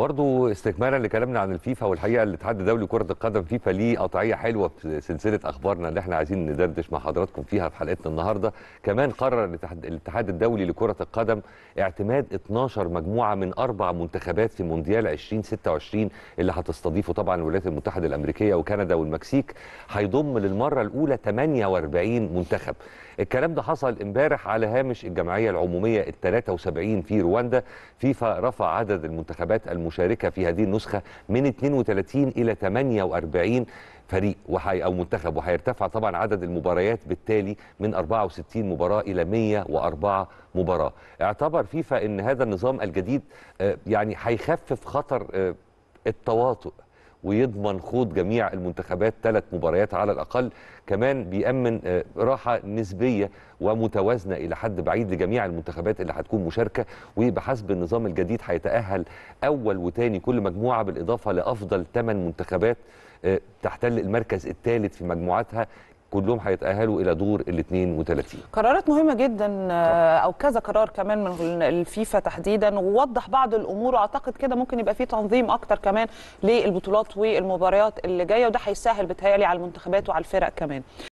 برضه استكمالا لكلامنا عن الفيفا والحقيقه الاتحاد الدولي لكره القدم فيفا ليه قطعيه حلوه في سلسله اخبارنا اللي احنا عايزين ندردش مع حضراتكم فيها في حلقتنا النهارده كمان قرر الاتحاد الدولي لكره القدم اعتماد 12 مجموعه من اربع منتخبات في مونديال 2026 اللي هتستضيفه طبعا الولايات المتحده الامريكيه وكندا والمكسيك هيضم للمره الاولى 48 منتخب الكلام ده حصل امبارح على هامش الجمعيه العموميه ال 73 في رواندا فيفا رفع عدد المنتخبات الم المشاركه في هذه النسخه من 32 الى 48 فريق وحي او منتخب وهيرتفع طبعا عدد المباريات بالتالي من 64 مباراه الى 104 مباراه اعتبر فيفا ان هذا النظام الجديد آه، يعني هيخفف خطر آه، التواطؤ ويضمن خوض جميع المنتخبات ثلاث مباريات على الأقل كمان بيأمن آه، راحة نسبية ومتوازنة إلى حد بعيد لجميع المنتخبات اللي هتكون مشاركة وبحسب النظام الجديد هيتأهل أول وتاني كل مجموعة بالإضافة لأفضل 8 منتخبات آه، تحتل المركز الثالث في مجموعاتها كلهم هيتأهلوا إلى دور ال 32 قرارات مهمة جدا آه، أو كذا قرار كمان من الفيفا تحديدا ووضح بعض الأمور وأعتقد كده ممكن يبقى في تنظيم أكتر كمان للبطولات والمباريات اللي جاية وده هيسهل بتهيألي على المنتخبات وعلى الفرق كمان